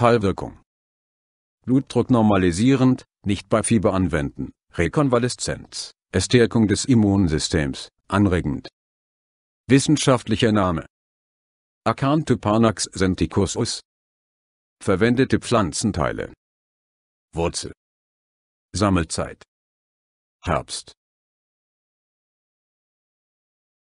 Heilwirkung. Blutdruck normalisierend, nicht bei Fieber anwenden, Rekonvaleszenz, Stärkung des Immunsystems, anregend. Wissenschaftlicher Name. Acanthopanax senticusus. Verwendete Pflanzenteile. Wurzel. Sammelzeit. Herbst.